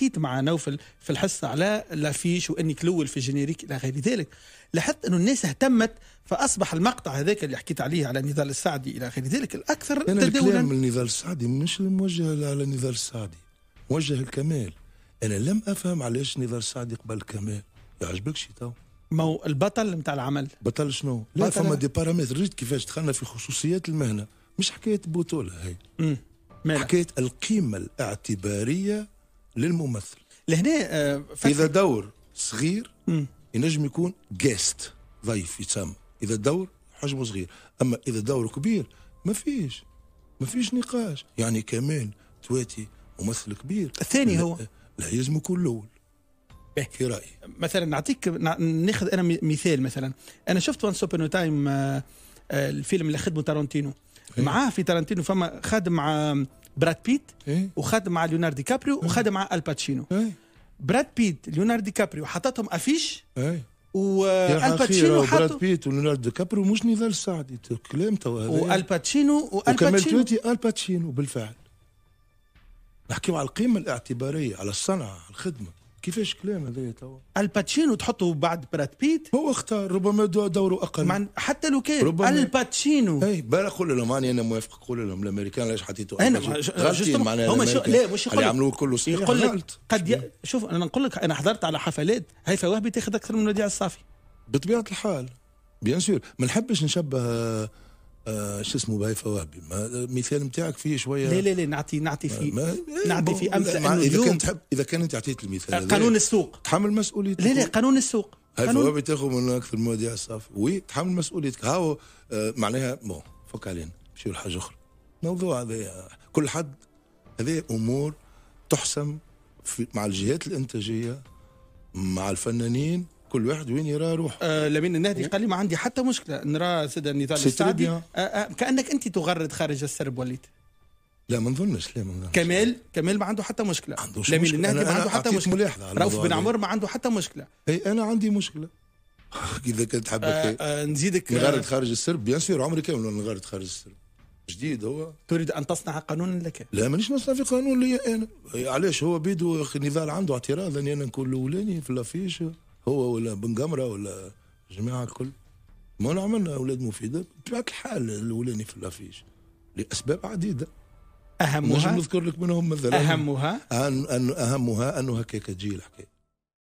حكيت مع نوفل في الحصه على لافيش واني كلول في الجينيريك الى غير ذلك لاحظت انه الناس اهتمت فاصبح المقطع هذاك اللي حكيت عليه على النضال السعدي الى غير ذلك الاكثر أنا تداولا من النضال السعدي مش موجه على النضال السعدي موجه الكمال انا لم افهم علاش نضال السعدي قبل كمال يعجبك شي تو ما هو البطل نتاع العمل بطل شنو؟ لا فما دي بارامتر ريت كيفاش دخلنا في خصوصيات المهنه مش حكايه بطوله هي مم. حكايه القيمه الاعتباريه للممثل لهنا آه، اذا دور صغير ينجم يكون جيست ضيف يتسمى اذا دور حجمه صغير اما اذا دور كبير ما فيش ما فيش نقاش يعني كمان تواتي ممثل كبير الثاني هو لا يلزم يكون الاول إيه. في رايي مثلا نعطيك ناخذ انا مثال مثلا انا شفت وانس سوبر تايم الفيلم اللي خدمه تارنتينو إيه. معاه في تارنتينو فما خادم مع براد بيت إيه؟ وخد مع ليوناردو دي كابريو إيه. وخد مع الباتشينو إيه؟ براد بيت ليوناردو دي كابريو حطتهم افيش إيه؟ والباتشينو حطوا براد بيت وليوناردو دي كابريو مش نضال السعدي كلام تو والباتشينو والباتشينو الباتشينو بالفعل نحكيو على القيمة الاعتبارية على الصنعة على الخدمة كيفاش كلام هذايا توا الباتشينو تحطه بعد براد بيت هو اختار ربما دوره اقل معن حتى لو كان ربما الباتشينو اي بلا قول لهم انا موافق قول لهم الامريكان علاش حطيتوا انا غلطين معناها هما شو لا مش اللي عملوه كله صحيح يقول لك قد ي... شوف انا نقول لك انا حضرت على حفلات هيفا وهبي تاخذ اكثر من وديع الصافي بطبيعه الحال بيان سور ما نحبش نشبه آه شو اسمه بهيفا وهبي المثال نتاعك فيه شويه لا لا لا نعطي نعطي في ما إيه، نعطي في امثله اذا كنت تحب اذا كانت اعطيت المثال آه، قانون السوق تحمل مسؤوليتك لا لا قانون السوق هيفا وهبي تاخذ من اكثر المواضيع الصافي وي تحمل مسؤوليتك هاو آه معناها بون فك علينا نمشيو لحاجه اخرى موضوع هذا آه، كل حد هذه امور تحسم في مع الجهات الانتاجيه مع الفنانين كل واحد وين يرى روحه آه لمين النهدي قال لي ما عندي حتى مشكله نرى سيد النضال السعدي آه آه كانك انت تغرد خارج السرب وليد لا ما نظنش لا ما نظنش كمال كمال ما عنده حتى مشكله عندوش لمين النهدي ما عنده حتى مشكله رؤوف بن عمر ما عنده حتى مشكله اي انا عندي مشكله اذا كنت تحب آه آه نزيدك آه، نغرد خارج السرب بيان سور عمري كامل نغرد خارج السرب جديد هو تريد ان تصنع قانونا لك لا مانيش نصنع في قانون لي انا علاش هو بيدو نضال عنده اعتراض اني انا نكون الاولاني في لافيش هو ولا بن قمره ولا الجماعه الكل ما عملنا اولاد مفيده بطبيعه الحال الاولاني في الافيش لاسباب عديده اهمها نذكر لك منهم مثلا اهمها أن أن اهمها انه هكاك تجي الحكايه